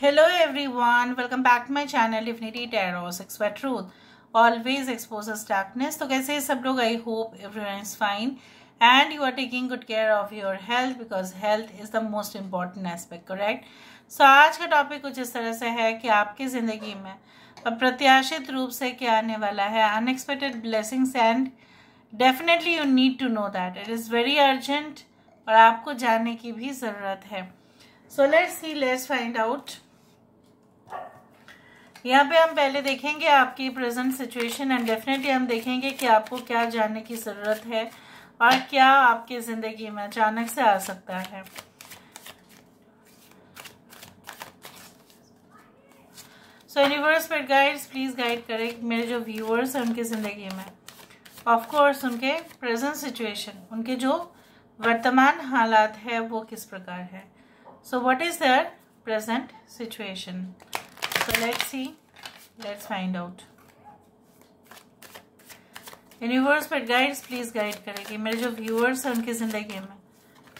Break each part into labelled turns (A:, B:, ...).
A: hello everyone welcome back to my channel infinity tarots expert truth always expose darkness तो कैसे सब लोग I hope everyone is fine and you are taking good care of your health because health is the most important aspect correct so आज का topic कुछ इस तरह से है कि आपकी जिंदगी में अप्रत्याशित रूप से क्या आने वाला है unexpected blessings and definitely you need to know that it is very urgent और आपको जानने की भी ज़रूरत है so let's see let's find out यहाँ पे हम पहले देखेंगे आपकी प्रेजेंट सिचुएशन एंड डेफिनेटली हम देखेंगे कि आपको क्या जानने की ज़रूरत है और क्या आपकी ज़िंदगी में अचानक से आ सकता है सो यूनिवर्स पर गाइड्स प्लीज़ गाइड करें मेरे जो व्यूअर्स हैं उनकी ज़िंदगी में ऑफ कोर्स उनके प्रेजेंट सिचुएशन उनके जो वर्तमान हालात है वो किस प्रकार है so what is their present situation so let's see let's find out universe पर गाइड्स प्लीज गाइड करेगी मेरे जो व्यूअर्स हैं उनकी ज़िंदगी में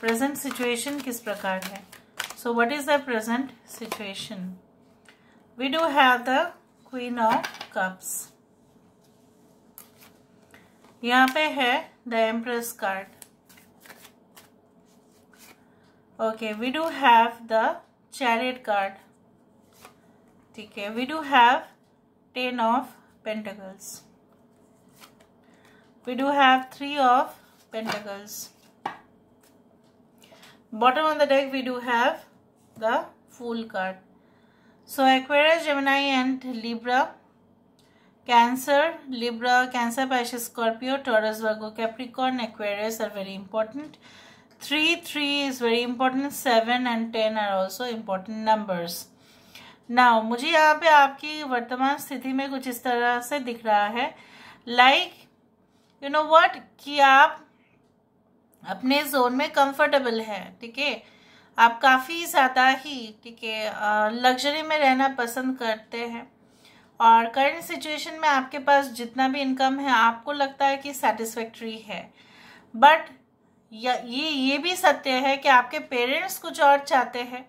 A: प्रेजेंट सिचुएशन किस प्रकार है so what is the present situation we do have the queen of cups यहाँ पे है the empress card okay we do have the chariot card ठीक है we do have ten of pentacles we do have three of bottom on the deck we do have the full card so aquarius gemini and libra cancer libra cancer pisces scorpio taurus virgo capricorn aquarius are very important 3 3 is very important 7 and 10 are also important numbers now मुझे यहाँ पे आपकी वर्तमान स्थिति में कुछ इस तरह से दिख रहा है लाइक यू नो वट कि आप अपने जोन में कंफर्टेबल हैं ठीक है आप काफ़ी ज़्यादा ही ठीक है लग्जरी में रहना पसंद करते हैं और करंट सिचुएशन में आपके पास जितना भी इनकम है आपको लगता है कि सेटिस्फैक्ट्री है बट ये ये भी सत्य है कि आपके पेरेंट्स कुछ और चाहते हैं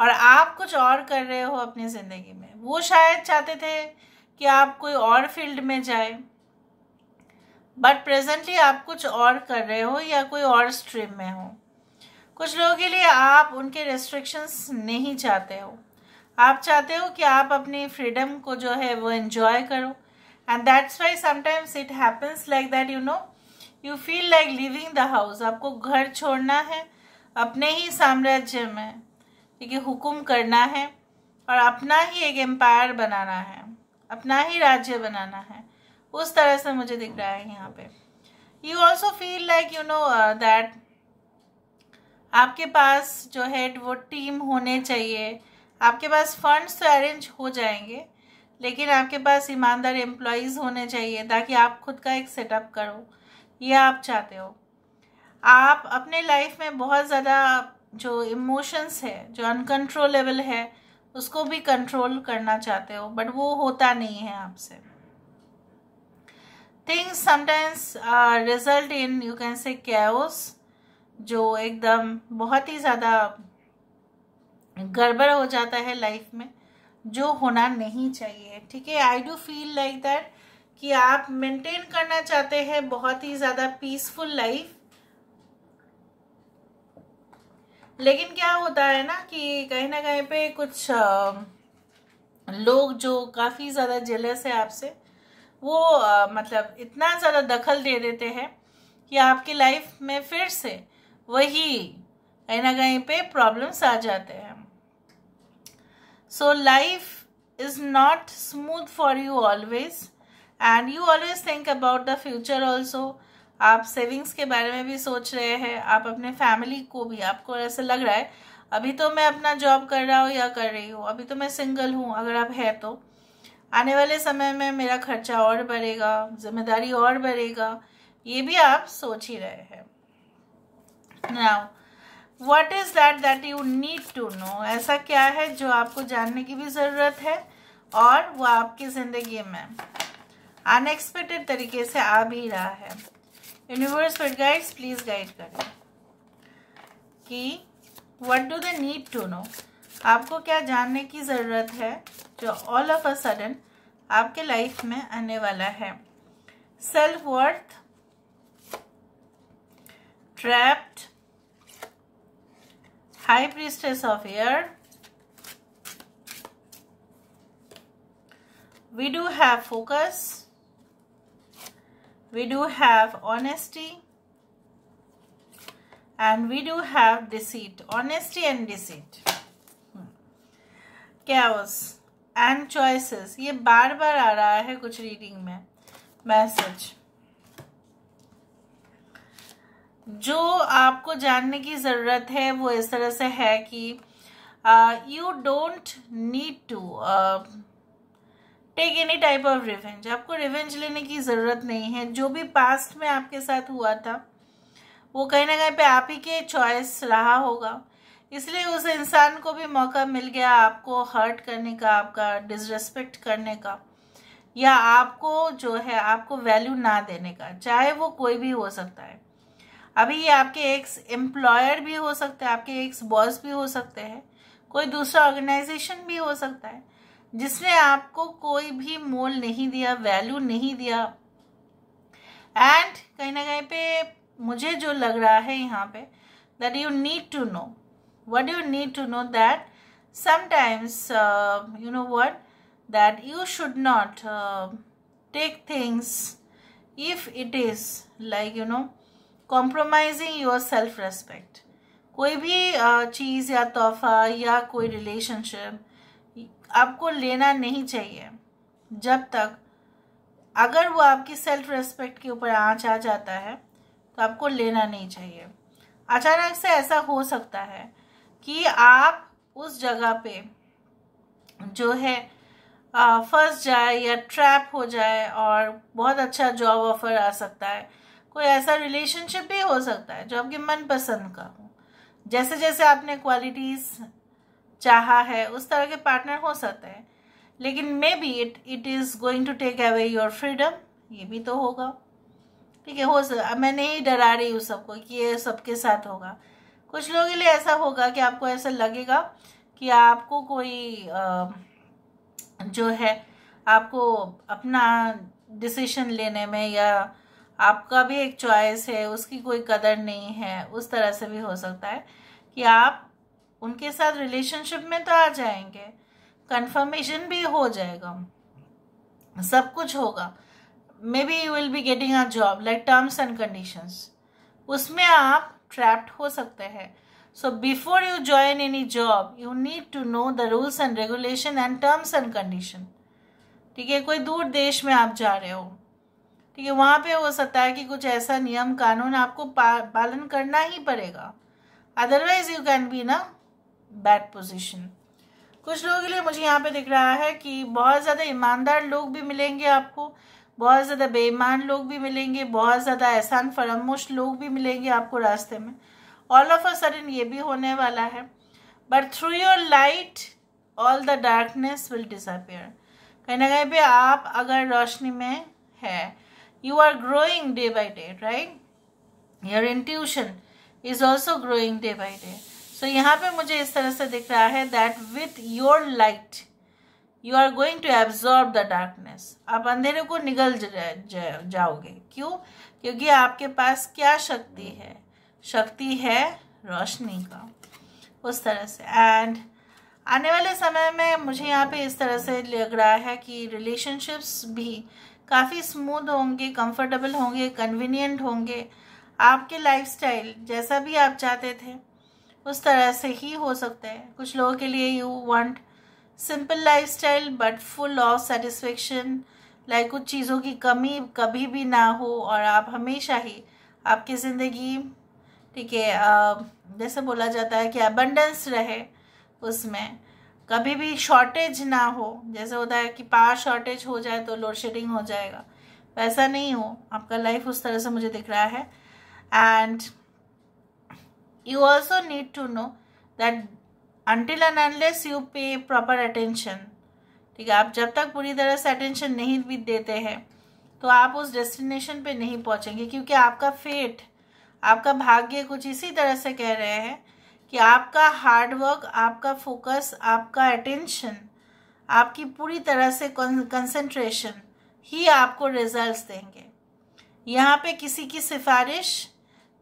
A: और आप कुछ और कर रहे हो अपनी ज़िंदगी में वो शायद चाहते थे कि आप कोई और फील्ड में जाए बट प्रेजेंटली आप कुछ और कर रहे हो या कोई और स्ट्रीम में हो कुछ लोगों के लिए आप उनके रेस्ट्रिक्शंस नहीं चाहते हो आप चाहते हो कि आप अपनी फ्रीडम को जो है वो एन्जॉय करो and that's why sometimes it happens like that you know you feel like leaving the house आपको घर छोड़ना है अपने ही साम्राज्य में ठीक हुकुम करना है और अपना ही एक एम्पायर बनाना है अपना ही राज्य बनाना है उस तरह से मुझे दिख रहा है यहाँ पे you also feel like you know that आपके पास जो है वो टीम होने चाहिए आपके पास फंड्स तो अरेंज हो जाएंगे लेकिन आपके पास ईमानदार एम्प्लॉयज़ होने चाहिए ताकि आप खुद का एक सेटअप करो ये आप चाहते हो आप अपने लाइफ में बहुत ज़्यादा जो इमोशंस है जो अनकंट्रोलेबल है उसको भी कंट्रोल करना चाहते हो बट वो होता नहीं है आपसे things sometimes result in you can say chaos जो एकदम बहुत ही ज़्यादा गड़बड़ हो जाता है लाइफ में जो होना नहीं चाहिए ठीक है I do feel like that कि आप मेंटेन करना चाहते हैं बहुत ही ज़्यादा पीसफुल लाइफ लेकिन क्या होता है ना कि कहीं ना कहीं पे कुछ लोग जो काफ़ी ज़्यादा जेलस है आपसे वो मतलब इतना ज़्यादा दखल दे देते हैं कि आपकी लाइफ में फिर से वही कहीं ना कहीं पे प्रॉब्लम्स आ जाते हैं so life is not smooth for you always and you always think about the future also आप सेविंग्स के बारे में भी सोच रहे हैं आप अपने फैमिली को भी आपको ऐसा लग रहा है अभी तो मैं अपना जॉब कर रहा हूँ या कर रही हूँ अभी तो मैं सिंगल हूँ अगर आप है तो आने वाले समय में मेरा खर्चा और बढ़ेगा जिम्मेदारी और बढ़ेगा ये भी आप सोच ही रहे हैं now what is that that you need to know ऐसा क्या है जो आपको जानने की भी ज़रूरत है और वो आपकी ज़िंदगी में अनएक्सपेक्टेड तरीके से आ भी रहा है यूनिवर्स फिर गाइड्स प्लीज़ गाइड करें कि what do they need to know आपको क्या जानने की ज़रूरत है जो ऑल ऑफ अ सडन आपके लाइफ में आने वाला है self worth trapped high priestess of air we do have focused we do have honesty and we do have deceit honesty and deceit chaos and choices ये बार बार आ रहा है कुछ reading में मैसेज जो आपको जानने की ज़रूरत है वो इस तरह से है कि you don't need to take any type of revenge आपको रिवेंज लेने की ज़रूरत नहीं है जो भी पास्ट में आपके साथ हुआ था वो कहीं ना कहीं पे आप ही के चॉइस रहा होगा इसलिए उस इंसान को भी मौका मिल गया आपको हर्ट करने का आपका डिसरेस्पेक्ट करने का या आपको जो है आपको वैल्यू ना देने का चाहे वो कोई भी हो सकता है अभी ये आपके एक्स एम्प्लॉयर भी हो सकते हैं आपके एक्स बॉस भी हो सकते हैं कोई दूसरा ऑर्गेनाइजेशन भी हो सकता है जिसने आपको कोई भी मोल नहीं दिया वैल्यू नहीं दिया एंड कहीं ना कहीं पे मुझे जो लग रहा है यहाँ पे that you need to know what you need to know that sometimes you know what that you should not take things if it is like you know compromising your self respect कोई भी uh, चीज़ या तोहफा या कोई relationship आपको लेना नहीं चाहिए जब तक अगर वो आपकी सेल्फ रेस्पेक्ट के ऊपर आँच आ जाता है तो आपको लेना नहीं चाहिए अचानक से ऐसा हो सकता है कि आप उस जगह पे जो है फंस जाए या ट्रैप हो जाए और बहुत अच्छा जॉब ऑफर आ सकता है कोई ऐसा रिलेशनशिप भी हो सकता है जो आपके मनपसंद का हो जैसे जैसे आपने क्वालिटीज़ चाहा है उस तरह के पार्टनर हो सकते हैं लेकिन maybe it it is going to take away your freedom ये भी तो होगा ठीक है हो सकता मैं नहीं डरा रही हूँ सबको कि ये सबके साथ होगा कुछ लोगों के लिए ऐसा होगा कि आपको ऐसा लगेगा कि आपको कोई जो है आपको अपना डिसीशन लेने में या आपका भी एक चॉइस है उसकी कोई कदर नहीं है उस तरह से भी हो सकता है कि आप उनके साथ रिलेशनशिप में तो आ जाएंगे कंफर्मेशन भी हो जाएगा सब कुछ होगा maybe you will be getting a job like terms and conditions उसमें आप ट्रैप्ड हो सकते हैं so before you join any job you need to know the rules and regulation and terms and condition ठीक है कोई दूर देश में आप जा रहे हो ठीक है वहाँ पे हो सकता है कि कुछ ऐसा नियम कानून आपको पालन करना ही पड़ेगा अदरवाइज यू कैन बी ना बैड पोजीशन कुछ लोगों के लिए मुझे यहाँ पे दिख रहा है कि बहुत ज़्यादा ईमानदार लोग भी मिलेंगे आपको बहुत ज़्यादा बेईमान लोग भी मिलेंगे बहुत ज़्यादा एहसान फरामोश लोग भी मिलेंगे आपको रास्ते में ऑल ऑफ अ सडन ये भी होने वाला है but through your light all the darkness will disappear कहीं ना कहीं भी आप अगर रोशनी में है you are growing day by day right your intuition is also growing day by day so so, यहाँ पे मुझे इस तरह से दिख रहा है that with your light you are going to absorb the darkness आप अंधेरे को निगल जाओगे क्यों क्योंकि आपके पास क्या शक्ति है शक्ति है रोशनी का उस तरह से एंड आने वाले समय में मुझे यहाँ पे इस तरह से लग रहा है कि रिलेशनशिप्स भी काफ़ी स्मूथ होंगे कंफर्टेबल होंगे कन्वीनियंट होंगे आपके लाइफस्टाइल जैसा भी आप चाहते थे उस तरह से ही हो सकते हैं कुछ लोगों के लिए you want simple lifestyle but full of satisfaction like कुछ चीज़ों की कमी कभी भी ना हो और आप हमेशा ही आपकी ज़िंदगी ठीक है जैसे बोला जाता है कि अबंडेंस रहे उसमें कभी भी शॉर्टेज ना हो जैसे होता है कि पावर शॉर्टेज हो जाए तो लोड शेडिंग हो जाएगा वैसा नहीं हो आपका लाइफ उस तरह से मुझे दिख रहा है and you also need to know that until and unless you pay proper attention ठीक है आप जब तक पूरी तरह से अटेंशन नहीं भी देते हैं तो आप उस डेस्टिनेशन पे नहीं पहुंचेंगे क्योंकि आपका फेट आपका भाग्य कुछ इसी तरह से कह रहे हैं कि आपका हार्डवर्क आपका फोकस आपका अटेंशन आपकी पूरी तरह से कंसंट्रेशन ही आपको रिजल्ट्स देंगे यहाँ पे किसी की सिफारिश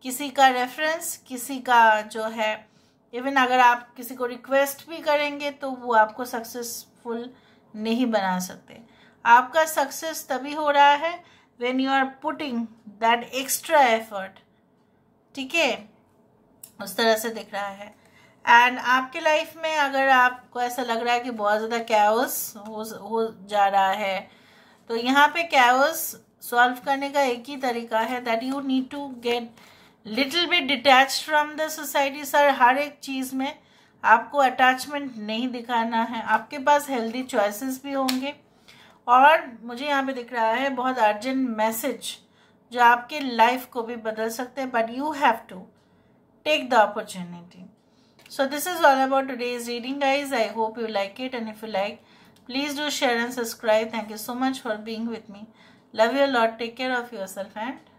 A: किसी का रेफरेंस किसी का जो है इवन अगर आप किसी को रिक्वेस्ट भी करेंगे तो वो आपको सक्सेसफुल नहीं बना सकते आपका सक्सेस तभी हो रहा है when you are putting that extra effort ठीक है उस तरह से दिख रहा है एंड आपके लाइफ में अगर आपको ऐसा लग रहा है कि बहुत ज़्यादा कैओस हो हो जा रहा है तो यहाँ पे कैओस सॉल्व करने का एक ही तरीका है that you need to get little bit detach from the society सर हर एक चीज़ में आपको अटैचमेंट नहीं दिखाना है आपके पास हेल्दी चॉइसेस भी होंगे और मुझे यहाँ पे दिख रहा है बहुत अर्जेंट मैसेज जो आपके लाइफ को भी बदल सकते हैं but you have to take the opportunity so this is all about today's reading guys I hope you like it and if you like please do share and subscribe thank you so much for being with me love you lot take care of yourself and